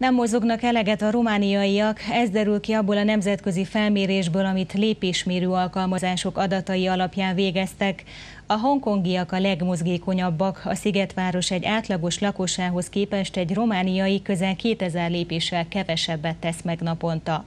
Nem mozognak eleget a romániaiak, ez derül ki abból a nemzetközi felmérésből, amit lépésmérő alkalmazások adatai alapján végeztek. A hongkongiak a legmozgékonyabbak, a szigetváros egy átlagos lakossághoz képest egy romániai közel 2000 lépéssel kevesebbet tesz meg naponta.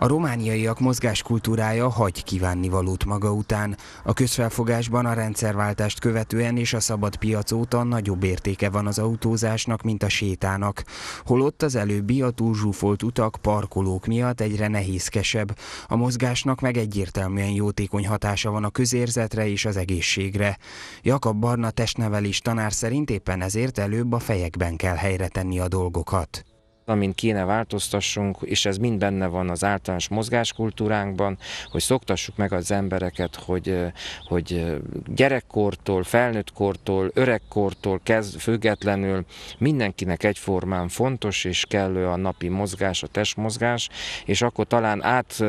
A romániaiak mozgáskultúrája hagy kívánni valót maga után. A közfelfogásban a rendszerváltást követően és a szabad piac óta nagyobb értéke van az autózásnak, mint a sétának. Holott az előbbi a túlzsúfolt utak, parkolók miatt egyre nehézkesebb. A mozgásnak meg egyértelműen jótékony hatása van a közérzetre és az egészségre. Jakab Barna testnevelés tanár szerint éppen ezért előbb a fejekben kell helyre tenni a dolgokat amin kéne változtassunk, és ez mind benne van az általános mozgáskultúránkban, hogy szoktassuk meg az embereket, hogy, hogy gyerekkortól, felnőttkortól, öregkortól kezd, függetlenül mindenkinek egyformán fontos és kellő a napi mozgás, a testmozgás, és akkor talán át,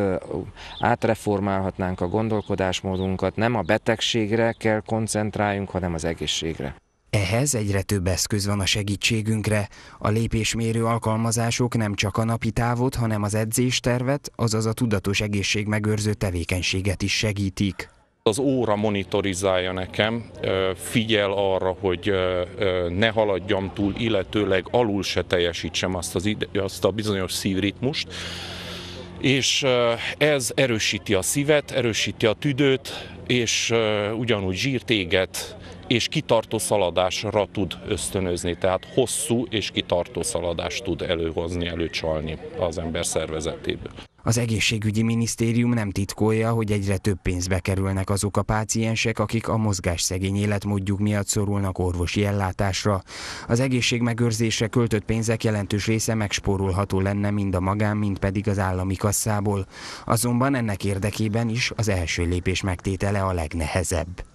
átreformálhatnánk a gondolkodásmódunkat, nem a betegségre kell koncentráljunk, hanem az egészségre. Ehhez egyre több eszköz van a segítségünkre. A lépésmérő alkalmazások nem csak a napi távot, hanem az edzéstervet, azaz a tudatos egészségmegőrző tevékenységet is segítik. Az óra monitorizálja nekem, figyel arra, hogy ne haladjam túl, illetőleg alul se teljesítsem azt, az ide, azt a bizonyos szívritmust és ez erősíti a szívet, erősíti a tüdőt, és ugyanúgy zsírt éget, és kitartó szaladásra tud ösztönözni, tehát hosszú és kitartó szaladást tud előhozni, előcsalni az ember szervezetéből. Az egészségügyi minisztérium nem titkolja, hogy egyre több pénzbe kerülnek azok a páciensek, akik a mozgásszegény életmódjuk miatt szorulnak orvosi ellátásra. Az egészségmegőrzésre költött pénzek jelentős része megspórolható lenne mind a magán, mind pedig az állami kasszából. Azonban ennek érdekében is az első lépés megtétele a legnehezebb.